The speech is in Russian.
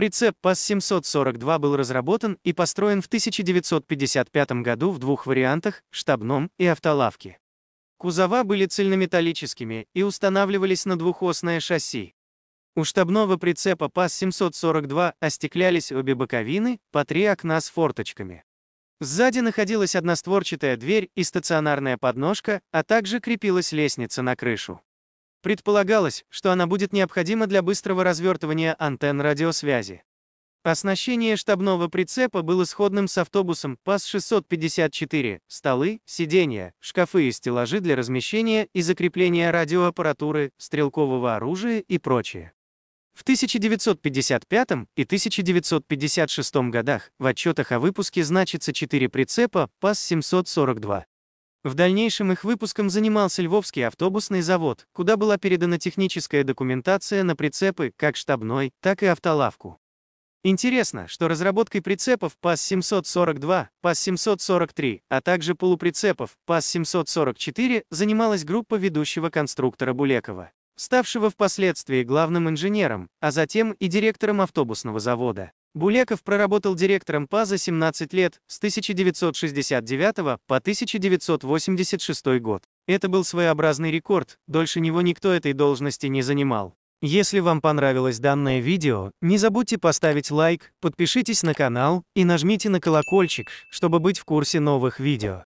Прицеп ПАС-742 был разработан и построен в 1955 году в двух вариантах – штабном и автолавке. Кузова были цельнометаллическими и устанавливались на двухосное шасси. У штабного прицепа ПАС-742 остеклялись обе боковины, по три окна с форточками. Сзади находилась одностворчатая дверь и стационарная подножка, а также крепилась лестница на крышу. Предполагалось, что она будет необходима для быстрого развертывания антенн радиосвязи. Оснащение штабного прицепа было сходным с автобусом ПАС-654, столы, сиденья, шкафы и стеллажи для размещения и закрепления радиоаппаратуры, стрелкового оружия и прочее. В 1955 и 1956 годах в отчетах о выпуске значится 4 прицепа ПАС-742. В дальнейшем их выпуском занимался Львовский автобусный завод, куда была передана техническая документация на прицепы, как штабной, так и автолавку. Интересно, что разработкой прицепов ПАС-742, ПАС-743, а также полуприцепов ПАС-744 занималась группа ведущего конструктора Булекова, ставшего впоследствии главным инженером, а затем и директором автобусного завода. Булеков проработал директором ПАЗа 17 лет, с 1969 по 1986 год. Это был своеобразный рекорд, дольше него никто этой должности не занимал. Если вам понравилось данное видео, не забудьте поставить лайк, подпишитесь на канал и нажмите на колокольчик, чтобы быть в курсе новых видео.